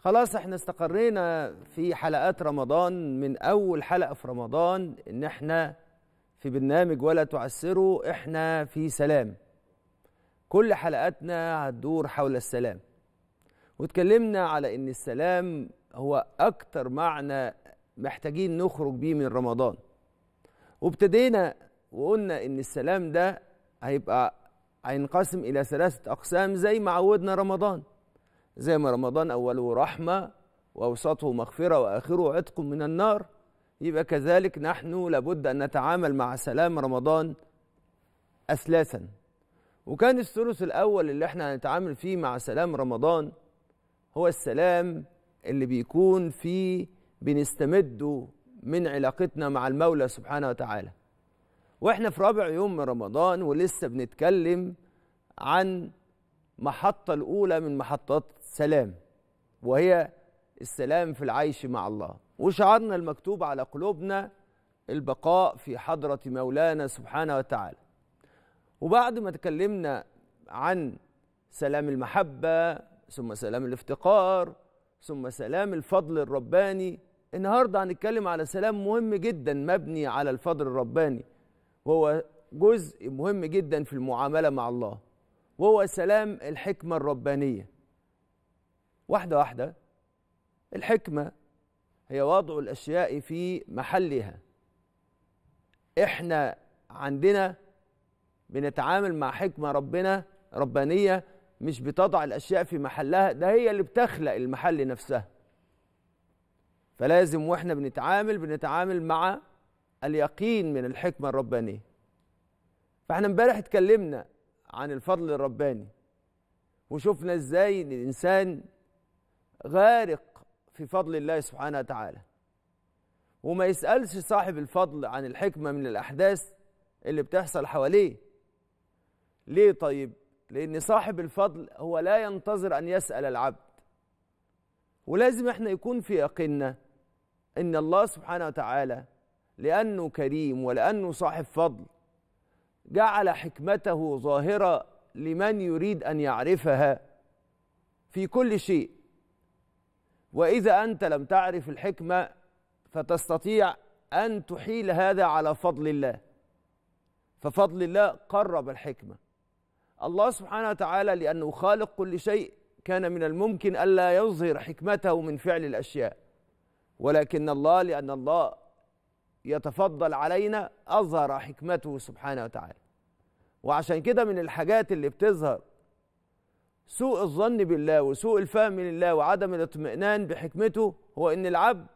خلاص احنا استقرينا في حلقات رمضان من اول حلقه في رمضان ان احنا في برنامج ولا تعسروا احنا في سلام كل حلقاتنا هتدور حول السلام واتكلمنا على ان السلام هو اكتر معنى محتاجين نخرج بيه من رمضان وابتدينا وقلنا ان السلام ده هيبقى هينقسم الى ثلاثه اقسام زي ما عودنا رمضان زي ما رمضان أوله رحمة وأوسطه مغفرة وآخره عتق من النار يبقى كذلك نحن لابد أن نتعامل مع سلام رمضان أثلاثا وكان الثلث الأول اللي احنا هنتعامل فيه مع سلام رمضان هو السلام اللي بيكون فيه بنستمده من علاقتنا مع المولى سبحانه وتعالى واحنا في رابع يوم من رمضان ولسه بنتكلم عن محطة الأولى من محطات سلام وهي السلام في العيش مع الله وشعارنا المكتوب على قلوبنا البقاء في حضرة مولانا سبحانه وتعالى وبعد ما تكلمنا عن سلام المحبة ثم سلام الافتقار ثم سلام الفضل الرباني النهاردة هنتكلم على سلام مهم جدا مبني على الفضل الرباني وهو جزء مهم جدا في المعاملة مع الله وهو سلام الحكمة الربانية واحدة واحدة الحكمة هي وضع الأشياء في محلها إحنا عندنا بنتعامل مع حكمة ربنا ربانية مش بتضع الأشياء في محلها ده هي اللي بتخلق المحل نفسها فلازم وإحنا بنتعامل بنتعامل مع اليقين من الحكمة الربانية فإحنا امبارح اتكلمنا عن الفضل الرباني وشفنا إزاي الإنسان غارق في فضل الله سبحانه وتعالى وما يسألش صاحب الفضل عن الحكمة من الأحداث اللي بتحصل حواليه ليه طيب لأن صاحب الفضل هو لا ينتظر أن يسأل العبد ولازم احنا يكون في يقيننا ان الله سبحانه وتعالى لانه كريم ولانه صاحب فضل جعل حكمته ظاهره لمن يريد ان يعرفها في كل شيء واذا انت لم تعرف الحكمه فتستطيع ان تحيل هذا على فضل الله ففضل الله قرب الحكمه الله سبحانه وتعالى لانه خالق كل شيء كان من الممكن الا يظهر حكمته من فعل الاشياء ولكن الله لان الله يتفضل علينا اظهر حكمته سبحانه وتعالى وعشان كده من الحاجات اللي بتظهر سوء الظن بالله وسوء الفهم لله وعدم الاطمئنان بحكمته هو ان العبد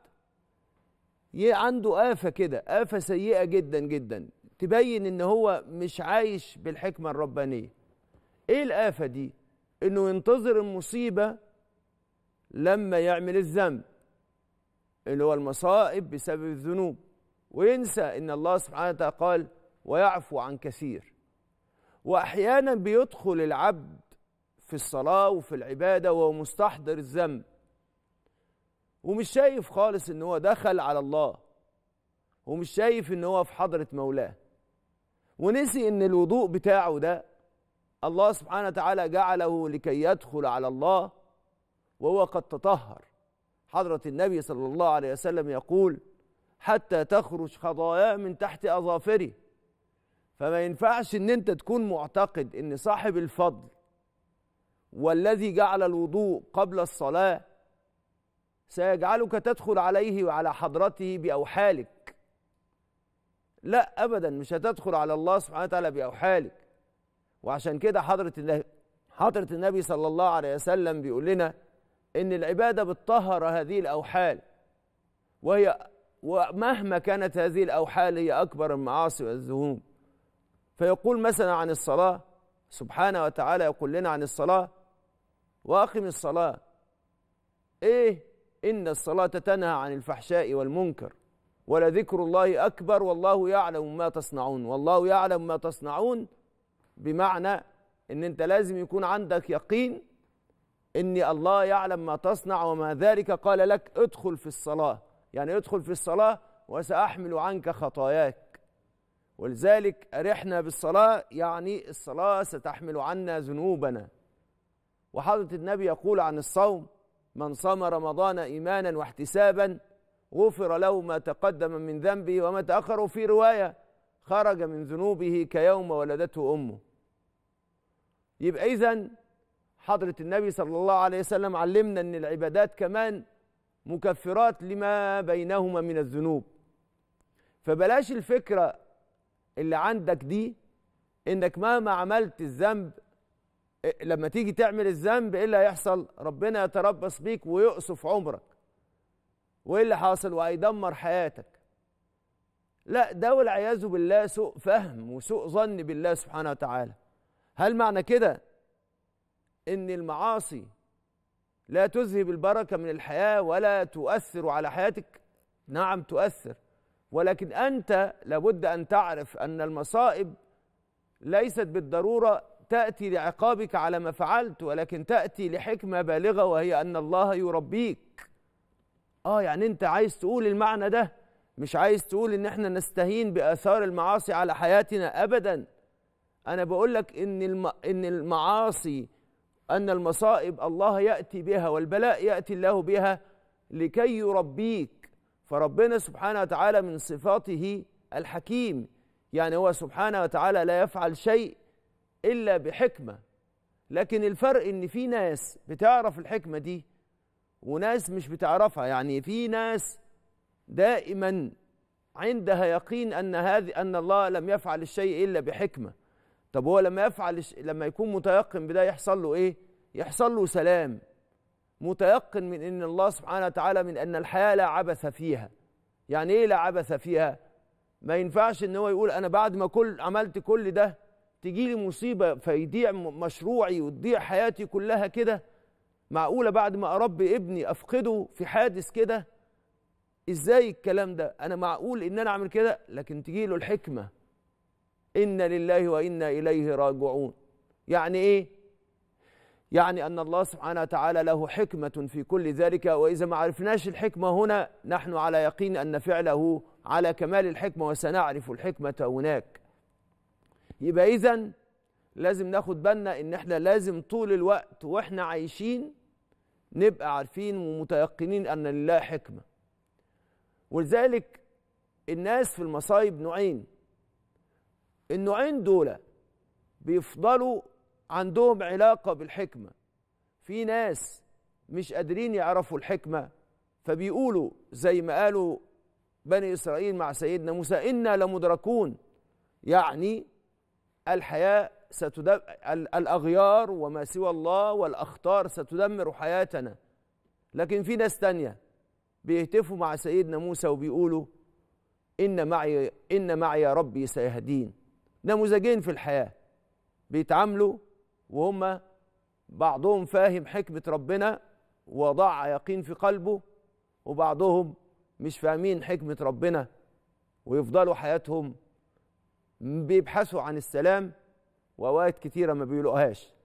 عنده آفة كده آفة سيئة جدا جدا تبين ان هو مش عايش بالحكمة الربانية ايه الآفة دي انه ينتظر المصيبة لما يعمل الذنب اللي هو المصائب بسبب الذنوب وينسى ان الله سبحانه وتعالى قال ويعفو عن كثير واحيانا بيدخل العبد في الصلاة وفي العبادة وهو مستحضر الذنب ومش شايف خالص ان هو دخل على الله ومش شايف ان هو في حضرة مولاه ونسي ان الوضوء بتاعه ده الله سبحانه وتعالى جعله لكي يدخل على الله وهو قد تطهر حضرة النبي صلى الله عليه وسلم يقول حتى تخرج خطاياه من تحت أظافره فما ينفعش ان انت تكون معتقد ان صاحب الفضل والذي جعل الوضوء قبل الصلاة سيجعلك تدخل عليه وعلى حضرته بأوحالك لا أبدا مش هتدخل على الله سبحانه وتعالى بأوحالك وعشان كده حضرة النبي حضرة النبي صلى الله عليه وسلم بيقول لنا إن العبادة بتطهر هذه الأوحال وهي ومهما كانت هذه الأوحال هي أكبر المعاصي والذنوب فيقول مثلا عن الصلاة سبحانه وتعالى يقول لنا عن الصلاة واقم الصلاه ايه ان الصلاه تنهى عن الفحشاء والمنكر ولذكر الله اكبر والله يعلم ما تصنعون والله يعلم ما تصنعون بمعنى ان انت لازم يكون عندك يقين ان الله يعلم ما تصنع وما ذلك قال لك ادخل في الصلاه يعني ادخل في الصلاه وساحمل عنك خطاياك ولذلك ارحنا بالصلاه يعني الصلاه ستحمل عنا ذنوبنا وحضرة النبي يقول عن الصوم من صام رمضان إيمانا واحتسابا غفر له ما تقدم من ذنبه وما تأخر وفي رواية خرج من ذنوبه كيوم ولدته أمه يبقى إذا حضرة النبي صلى الله عليه وسلم علمنا أن العبادات كمان مكفرات لما بينهما من الذنوب فبلاش الفكرة اللي عندك دي انك مهما عملت الذنب لما تيجي تعمل الذنب ايه اللي هيحصل ربنا يتربص بيك ويقصف عمرك وايه اللي حاصل وهيدمر حياتك لا ده والعياذ بالله سوء فهم وسوء ظن بالله سبحانه وتعالى هل معنى كده ان المعاصي لا تذهب البركه من الحياه ولا تؤثر على حياتك نعم تؤثر ولكن انت لابد ان تعرف ان المصائب ليست بالضروره تأتي لعقابك على ما فعلت ولكن تأتي لحكمة بالغة وهي أن الله يربيك آه يعني أنت عايز تقول المعنى ده مش عايز تقول إن إحنا نستهين بآثار المعاصي على حياتنا أبدا أنا بقول لك إن الم... إن المعاصي أن المصائب الله يأتي بها والبلاء يأتي الله بها لكي يربيك فربنا سبحانه وتعالى من صفاته الحكيم يعني هو سبحانه وتعالى لا يفعل شيء الا بحكمه لكن الفرق ان في ناس بتعرف الحكمه دي وناس مش بتعرفها يعني في ناس دائما عندها يقين ان هذه ان الله لم يفعل الشيء الا بحكمه طب هو لما يفعل لما يكون متيقن بده يحصل له ايه يحصل له سلام متيقن من ان الله سبحانه وتعالى من ان الحياه لا عبث فيها يعني ايه لا عبث فيها ما ينفعش ان هو يقول انا بعد ما كل عملت كل ده تجي لي مصيبه فيضيع مشروعي وتضيع حياتي كلها كده معقوله بعد ما اربي ابني افقده في حادث كده ازاي الكلام ده انا معقول ان انا اعمل كده لكن تجي له الحكمه انا لله وانا اليه راجعون يعني ايه يعني ان الله سبحانه وتعالى له حكمه في كل ذلك واذا ما عرفناش الحكمه هنا نحن على يقين ان فعله على كمال الحكمه وسنعرف الحكمه هناك يبقى إذا لازم ناخد بالنا إن إحنا لازم طول الوقت وإحنا عايشين نبقى عارفين ومتيقنين أن لله حكمة ولذلك الناس في المصايب نوعين النوعين دول بيفضلوا عندهم علاقة بالحكمة في ناس مش قادرين يعرفوا الحكمة فبيقولوا زي ما قالوا بني إسرائيل مع سيدنا موسى إنا لمدركون يعني الحياة ستدم الأغيار وما سوى الله والأخطار ستدمر حياتنا لكن في ناس تانية بيهتفوا مع سيدنا موسى وبيقولوا إن معي إن معي ربي سيهدين نموذجين في الحياة بيتعاملوا وهم بعضهم فاهم حكمة ربنا وضع يقين في قلبه وبعضهم مش فاهمين حكمة ربنا ويفضلوا حياتهم بيبحثوا عن السلام وأوقات كتيرة ما بيلقوهاش